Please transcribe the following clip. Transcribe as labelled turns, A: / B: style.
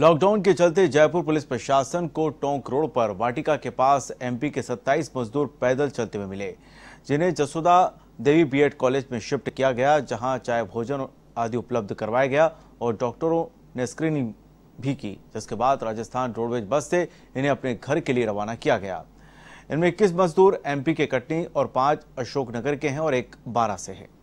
A: lockdown के चलते Jaipur police प्रशासन को टोंक रोड पर वाटिका के पास एमपी के 27 मजदूर पैदल चलते हुए मिले जिन्हें जसोदा देवी बीएड कॉलेज में शिफ्ट किया गया जहां चाय भोजन आदि उपलब्ध करवाया गया और डॉक्टरों ने स्क्रीनिंग भी की जिसके बाद राजस्थान रोडवेज बस से इन्हें अपने घर के लिए रवाना किया गया इनमें इक्कीस मजदूर एमपी के कटनी और पांच अशोकनगर के हैं और एक बारह से हैं